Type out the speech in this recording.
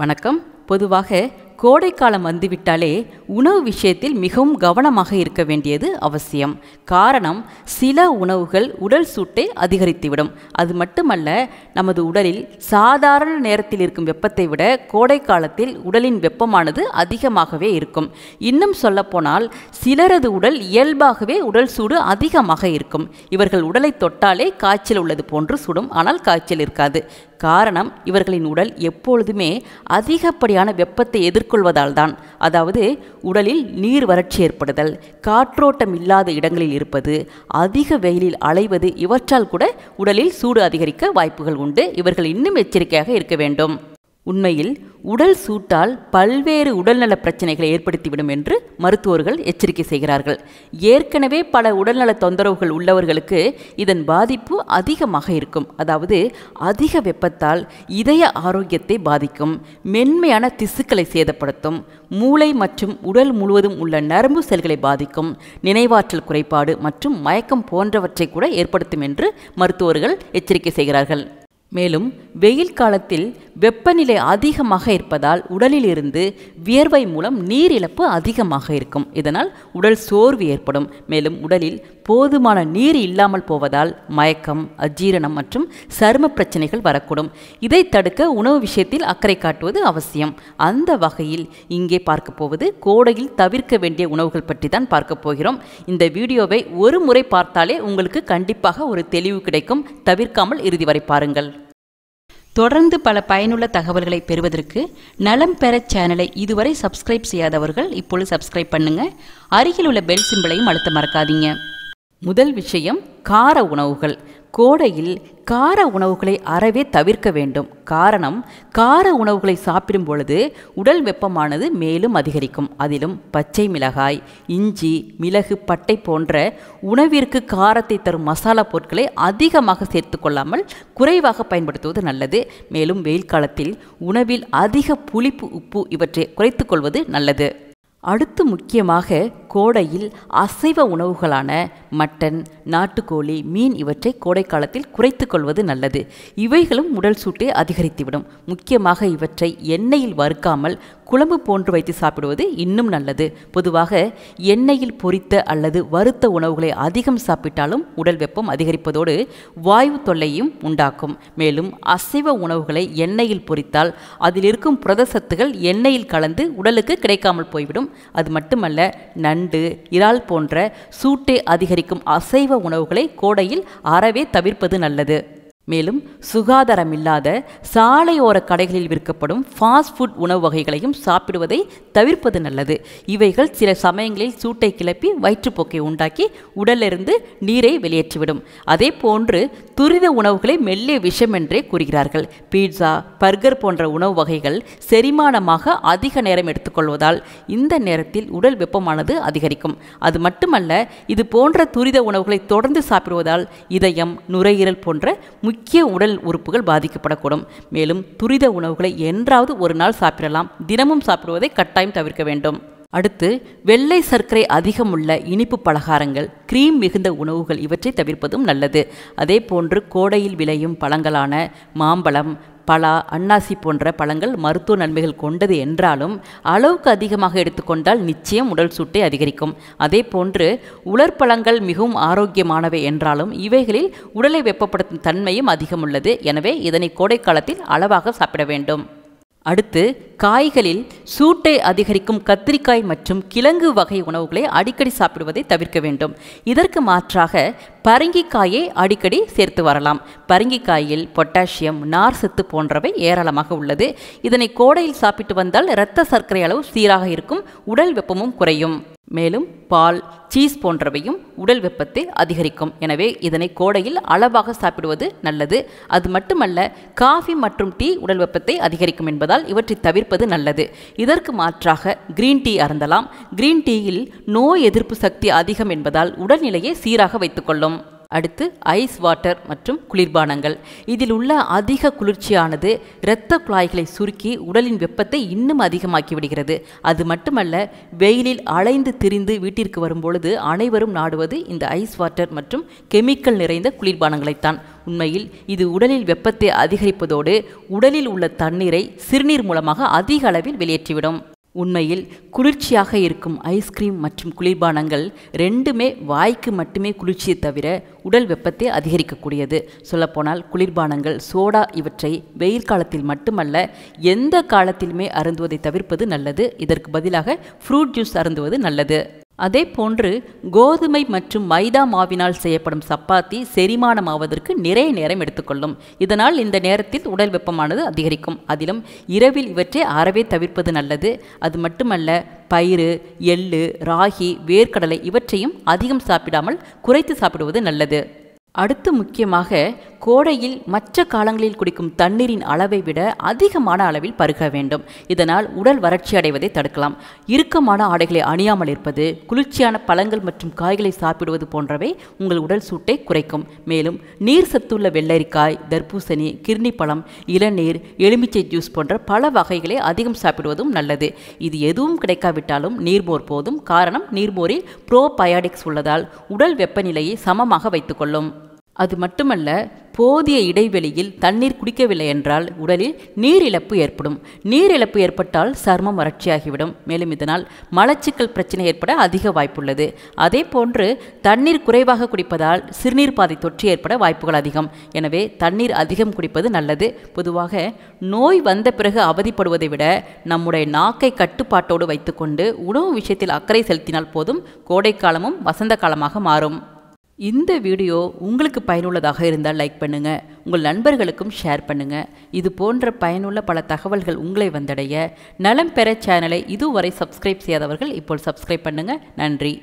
வணக்கம் பொதுவாக கோடைக்காலம் வந்துவிட்டாலே உணவு விஷயத்தில் மிகவும் கவனமாக இருக்க வேண்டியது அவசியம் காரணம் சில உணவுகள் உடல் சூட்டை அதிகரித்துவிடும் அது மட்டுமல்ல நமது உடலில் சாதாரண நேரத்தில் இருக்கும் வெப்பத்தை விட கோடை காலத்தில் உடலின் வெப்பமானது அதிகமாகவே இருக்கும் இன்னும் சொல்லப்போனால் சிலரது உடல் இயல்பாகவே உடல் சூடு அதிகமாக இருக்கும் இவர்கள் உடலை தொட்டாலே காய்ச்சல் உள்ளது போன்று சுடும் ஆனால் காய்ச்சல் இருக்காது காரணம் இவர்களின் உடல் எப்பொழுதுமே அதிகப்படியான வெப்பத்தை எதிர்க்க எதிர்கொள்வதால் தான் அதாவது உடலில் நீர் வறட்சி ஏற்படுதல் காற்றோட்டம் இல்லாத இடங்களில் இருப்பது அதிக வெயிலில் அலைவது இவற்றால் கூட உடலில் சூடு அதிகரிக்க வாய்ப்புகள் உண்டு இவர்கள் இன்னும் எச்சரிக்கையாக இருக்க வேண்டும் உண்மையில் உடல் சூட்டால் பல்வேறு உடல்நல பிரச்சனைகளை ஏற்படுத்திவிடும் என்று மருத்துவர்கள் எச்சரிக்கை செய்கிறார்கள் ஏற்கனவே பல உடல்நல தொந்தரவுகள் உள்ளவர்களுக்கு இதன் பாதிப்பு அதிகமாக இருக்கும் அதாவது அதிக வெப்பத்தால் இதய ஆரோக்கியத்தை பாதிக்கும் மென்மையான திசுக்களை சேதப்படுத்தும் மூளை மற்றும் உடல் முழுவதும் உள்ள நரம்பு செல்களை பாதிக்கும் நினைவாற்றல் குறைபாடு மற்றும் மயக்கம் போன்றவற்றை கூட ஏற்படுத்தும் என்று மருத்துவர்கள் எச்சரிக்கை செய்கிறார்கள் மேலும் வெயில் காலத்தில் வெப்பநிலை அதிகமாக இருப்பதால் உடலில் இருந்து வியர்வை மூலம் நீர் இழப்பு அதிகமாக இருக்கும் இதனால் உடல் சோர்வு ஏற்படும் மேலும் உடலில் போதுமான நீர் இல்லாமல் போவதால் மயக்கம் அஜீரணம் மற்றும் சரும பிரச்சனைகள் வரக்கூடும் இதை தடுக்க உணவு விஷயத்தில் அக்கறை காட்டுவது அவசியம் அந்த வகையில் இங்கே பார்க்க போவது கோடையில் தவிர்க்க வேண்டிய உணவுகள் பற்றி தான் பார்க்க போகிறோம் இந்த வீடியோவை ஒரு முறை பார்த்தாலே உங்களுக்கு கண்டிப்பாக ஒரு தெளிவு கிடைக்கும் தவிர்க்காமல் இறுதி வரை பாருங்கள் தொடர்ந்து பல பயனுள்ள தகவல்களை பெறுவதற்கு நலம் பெற சேனலை இதுவரை சப்ஸ்கிரைப் செய்யாதவர்கள் இப்பொழுது சப்ஸ்கிரைப் பண்ணுங்க அருகில் உள்ள பெல் சிம்பிளையும் அழுத்த மறக்காதீங்க முதல் விஷயம் கார உணவுகள் கோடையில் கார உணவுகளை அறவே தவிர்க்க வேண்டும் காரணம் கார உணவுகளை சாப்பிடும் பொழுது உடல் வெப்பமானது மேலும் அதிகரிக்கும் அதிலும் பச்சை மிளகாய் இஞ்சி மிளகு பட்டை போன்ற உணவிற்கு காரத்தை தரும் மசாலா பொருட்களை அதிகமாக சேர்த்து கொள்ளாமல் குறைவாக பயன்படுத்துவது நல்லது மேலும் வெயில் காலத்தில் உணவில் அதிக புளிப்பு உப்பு இவற்றை குறைத்து கொள்வது நல்லது அடுத்து முக்கியமாக கோடையில் அசைவ உணவுகளான மட்டன் நாட்டுக்கோழி மீன் இவற்றை கோடை காலத்தில் குறைத்து கொள்வது நல்லது இவைகளும் உடல் சூட்டை அதிகரித்துவிடும் முக்கியமாக இவற்றை எண்ணெயில் வறுக்காமல் குழம்பு போன்று வைத்து சாப்பிடுவது இன்னும் நல்லது பொதுவாக எண்ணெயில் பொரித்த அல்லது வறுத்த உணவுகளை அதிகம் சாப்பிட்டாலும் உடல் வெப்பம் அதிகரிப்பதோடு வாயு தொல்லையும் உண்டாக்கும் மேலும் அசைவ உணவுகளை எண்ணெயில் பொரித்தால் அதில் இருக்கும் புரத சத்துகள் எண்ணெயில் கலந்து உடலுக்கு கிடைக்காமல் போய்விடும் அது மட்டுமல்ல நண்டு இறால் போன்ற சூட்டை அதிகரிக்கும் அசைவ உணவுகளை கோடையில் அறவே தவிர்ப்பது நல்லது மேலும் சுகாதாரமில்லாத சாலையோர கடைகளில் விற்கப்படும் ஃபாஸ்ட் ஃபுட் உணவு வகைகளையும் சாப்பிடுவதை தவிர்ப்பது நல்லது இவைகள் சில சமயங்களில் சூட்டை கிளப்பி வயிற்றுப்போக்கை உண்டாக்கி உடலிருந்து நீரை வெளியேற்றிவிடும் அதே போன்று துரித உணவுகளை மெல்லிய விஷம் என்றே கூறுகிறார்கள் பீட்சா பர்கர் போன்ற உணவு வகைகள் செரிமானமாக அதிக நேரம் எடுத்துக்கொள்வதால் இந்த நேரத்தில் உடல் வெப்பமானது அதிகரிக்கும் அது மட்டுமல்ல இது போன்ற துரித உணவுகளை தொடர்ந்து சாப்பிடுவதால் இதயம் நுரையீரல் போன்ற முக்கிய உடல் உறுப்புகள் பாதிக்கப்படக்கூடும் மேலும் துரித உணவுகளை என்றாவது ஒரு நாள் சாப்பிடலாம் தினமும் சாப்பிடுவதை கட்டாயம் தவிர்க்க வேண்டும் அடுத்து வெள்ளை சர்க்கரை அதிகம் உள்ள இனிப்பு பலகாரங்கள் கிரீம் மிகுந்த உணவுகள் இவற்றை தவிர்ப்பதும் நல்லது அதே போன்று கோடையில் விளையும் பழங்களான மாம்பழம் பலா அன்னாசி போன்ற பழங்கள் மருத்துவ நன்மைகள் கொண்டது என்றாலும் அளவுக்கு அதிகமாக எடுத்துக்கொண்டால் நிச்சயம் உடல் சூட்டை அதிகரிக்கும் அதே போன்று உலர்பழங்கள் மிகவும் ஆரோக்கியமானவை என்றாலும் இவைகளில் உடலை வெப்பப்படுத்தும் தன்மையும் அதிகம் உள்ளது எனவே இதனை கோடை காலத்தில் அளவாக சாப்பிட வேண்டும் அடுத்து காய்களில் சூட்டை அதிகரிக்கும் கத்திரிக்காய் மற்றும் கிழங்கு வகை உணவுகளை அடிக்கடி சாப்பிடுவதை தவிர்க்க வேண்டும் இதற்கு மாற்றாக பரங்கிக்காயை அடிக்கடி சேர்த்து வரலாம் பரங்கிக்காயில் பொட்டாசியம் நார் சத்து போன்றவை ஏராளமாக உள்ளது இதனை கோடையில் சாப்பிட்டு வந்தால் இரத்த சர்க்கரை அளவு சீராக இருக்கும் உடல் வெப்பமும் குறையும் மேலும் பால் சீஸ் போன்றவையும் உடல் வெப்பத்தை அதிகரிக்கும் எனவே இதனை கோடையில் அளவாக சாப்பிடுவது நல்லது அது மட்டுமல்ல காஃபி மற்றும் டீ உடல் வெப்பத்தை அதிகரிக்கும் என்பதால் இவற்றை தவிர்ப்பது நல்லது இதற்கு மாற்றாக கிரீன் டீ அருந்தலாம் கிரீன் டீயில் நோய் எதிர்ப்பு சக்தி அதிகம் என்பதால் உடல்நிலையை சீராக வைத்துக்கொள்ளும் அடுத்து ஐஸ் வாட்டர் மற்றும் குளிர்பானங்கள் இதில் உள்ள அதிக குளிர்ச்சியானது இரத்த குழாய்களை சுருக்கி உடலின் வெப்பத்தை இன்னும் அதிகமாக்கி விடுகிறது அது மட்டுமல்ல வெயிலில் அலைந்து திரிந்து வீட்டிற்கு வரும்பொழுது அனைவரும் நாடுவது இந்த ஐஸ் வாட்டர் மற்றும் கெமிக்கல் நிறைந்த குளிர்பானங்களைத்தான் உண்மையில் இது உடலில் வெப்பத்தை அதிகரிப்பதோடு உடலில் உள்ள தண்ணீரை சிறுநீர் மூலமாக அதிக அளவில் வெளியேற்றிவிடும் உண்மையில் குளிர்ச்சியாக இருக்கும் ஐஸ்கிரீம் மற்றும் குளிர்பானங்கள் ரெண்டுமே வாய்க்கு மட்டுமே குளிர்ச்சியை தவிர உடல் வெப்பத்தை அதிகரிக்கக்கூடியது சொல்லப்போனால் குளிர்பானங்கள் சோடா இவற்றை வெயில் காலத்தில் மட்டுமல்ல எந்த காலத்திலுமே அருந்துவதை தவிர்ப்பது நல்லது இதற்கு பதிலாக ஃப்ரூட் ஜூஸ் அருந்துவது நல்லது அதே போன்று கோதுமை மற்றும் மைதா மாவினால் செய்யப்படும் சப்பாத்தி செரிமானம் ஆவதற்கு நிறைய நேரம் எடுத்துக்கொள்ளும் இதனால் இந்த நேரத்தில் உடல் வெப்பமானது அதிகரிக்கும் அதிலும் இரவில் இவற்றை அறவே தவிர்ப்பது நல்லது அது மட்டுமல்ல பயிறு எள்ளு ராகி வேர்க்கடலை இவற்றையும் அதிகம் சாப்பிடாமல் குறைத்து சாப்பிடுவது நல்லது அடுத்து முக்கியமாக கோடையில் மற்ற காலங்களில் குடிக்கும் தண்ணீரின் அளவை விட அதிகமான அளவில் பருக வேண்டும் இதனால் உடல் வறட்சி அடைவதை தடுக்கலாம் இறுக்கமான ஆடைகளை அணியாமல் இருப்பது குளிர்ச்சியான பழங்கள் மற்றும் காய்களை சாப்பிடுவது போன்றவை உங்கள் உடல் சூட்டை குறைக்கும் மேலும் நீர் சத்துள்ள வெள்ளரிக்காய் தர்பூசணி கிர்னி பழம் இளநீர் எலுமிச்சை ஜூஸ் போன்ற பல வகைகளை அதிகம் சாப்பிடுவதும் நல்லது இது எதுவும் கிடைக்காவிட்டாலும் நீர்மோர் போதும் காரணம் நீர்மோரில் ப்ரோபயாடிக்ஸ் உள்ளதால் உடல் வெப்பநிலையை சமமாக வைத்துக்கொள்ளும் அது மட்டுமல்ல போதிய இடைவெளியில் தண்ணீர் குடிக்கவில்லை என்றால் உடலில் நீர் இழப்பு ஏற்படும் நீர் இழப்பு ஏற்பட்டால் சர்மம் வறட்சியாகிவிடும் மேலும் இதனால் மலச்சிக்கல் பிரச்சனை ஏற்பட அதிக வாய்ப்புள்ளது அதே போன்று தண்ணீர் குறைவாக குடிப்பதால் சிறுநீர் பாதை தொற்று ஏற்பட வாய்ப்புகள் அதிகம் எனவே தண்ணீர் அதிகம் குடிப்பது நல்லது பொதுவாக நோய் வந்த பிறகு அவதிப்படுவதை விட நம்முடைய நாக்கை கட்டுப்பாட்டோடு வைத்துக்கொண்டு உணவு விஷயத்தில் அக்கறை செலுத்தினால் போதும் கோடைக்காலமும் வசந்த காலமாக மாறும் இந்த வீடியோ உங்களுக்கு பயனுள்ளதாக இருந்தால் லைக் பண்ணுங்கள் உங்கள் நண்பர்களுக்கும் ஷேர் பண்ணுங்கள் இது போன்ற பயனுள்ள பல தகவல்கள் உங்களை வந்தடைய நலம் பெற சேனலை இதுவரை சப்ஸ்கிரைப் செய்யாதவர்கள் இப்போ சப்ஸ்கிரைப் பண்ணுங்கள் நன்றி